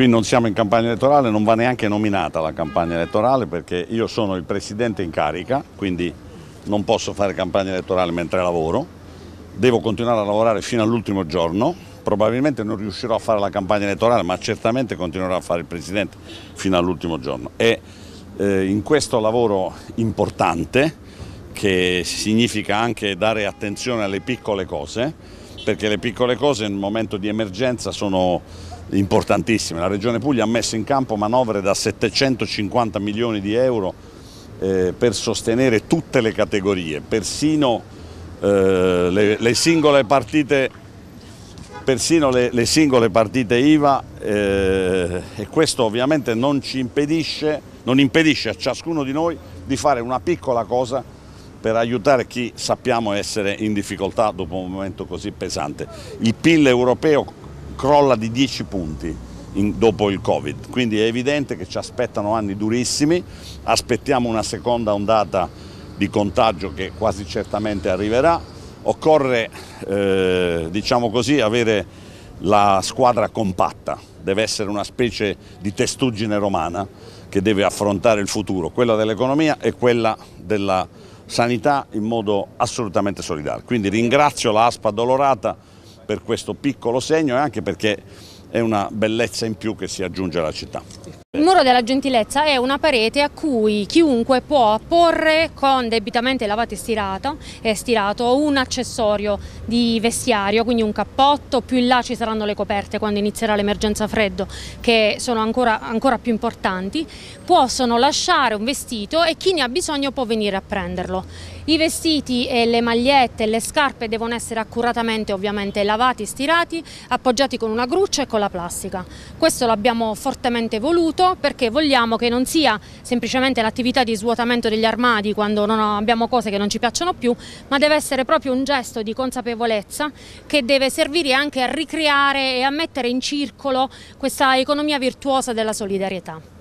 Qui non siamo in campagna elettorale, non va neanche nominata la campagna elettorale perché io sono il presidente in carica, quindi non posso fare campagna elettorale mentre lavoro, devo continuare a lavorare fino all'ultimo giorno, probabilmente non riuscirò a fare la campagna elettorale ma certamente continuerò a fare il presidente fino all'ultimo giorno. E eh, in questo lavoro importante, che significa anche dare attenzione alle piccole cose, perché le piccole cose in un momento di emergenza sono importantissime. La Regione Puglia ha messo in campo manovre da 750 milioni di euro eh, per sostenere tutte le categorie, persino eh, le, le, singole partite persino le, le singole partite IVA eh, e questo ovviamente non ci impedisce, non impedisce a ciascuno di noi di fare una piccola cosa per aiutare chi sappiamo essere in difficoltà dopo un momento così pesante. Il PIL europeo crolla di 10 punti in, dopo il Covid, quindi è evidente che ci aspettano anni durissimi, aspettiamo una seconda ondata di contagio che quasi certamente arriverà, occorre eh, diciamo così, avere la squadra compatta, deve essere una specie di testuggine romana che deve affrontare il futuro, quella dell'economia e quella della sanità in modo assolutamente solidale. Quindi ringrazio l'ASPA Dolorata per questo piccolo segno e anche perché è una bellezza in più che si aggiunge alla città. Il muro della gentilezza è una parete a cui chiunque può porre con debitamente lavata e stirata, e stirato un accessorio di vestiario, quindi un cappotto, più in là ci saranno le coperte quando inizierà l'emergenza freddo che sono ancora, ancora più importanti, possono lasciare un vestito e chi ne ha bisogno può venire a prenderlo. I vestiti e le magliette e le scarpe devono essere accuratamente ovviamente lavati, stirati, appoggiati con una gruccia e con la plastica. Questo l'abbiamo fortemente voluto tutto perché vogliamo che non sia semplicemente l'attività di svuotamento degli armadi quando non abbiamo cose che non ci piacciono più, ma deve essere proprio un gesto di consapevolezza che deve servire anche a ricreare e a mettere in circolo questa economia virtuosa della solidarietà.